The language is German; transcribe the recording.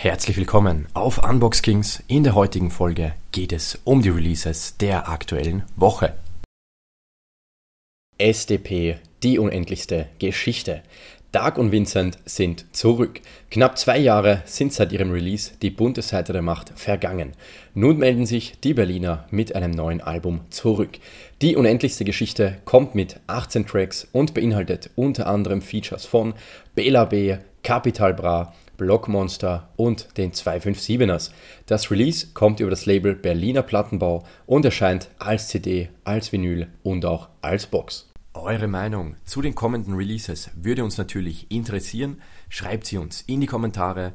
Herzlich willkommen auf Unbox Kings. In der heutigen Folge geht es um die Releases der aktuellen Woche. SDP, die unendlichste Geschichte. Dark und Vincent sind zurück. Knapp zwei Jahre sind seit ihrem Release die bunte Seite der Macht vergangen. Nun melden sich die Berliner mit einem neuen Album zurück. Die unendlichste Geschichte kommt mit 18 Tracks und beinhaltet unter anderem Features von Bela B, Capital Bra, Blockmonster und den 257ers. Das Release kommt über das Label Berliner Plattenbau und erscheint als CD, als Vinyl und auch als Box. Eure Meinung zu den kommenden Releases würde uns natürlich interessieren. Schreibt sie uns in die Kommentare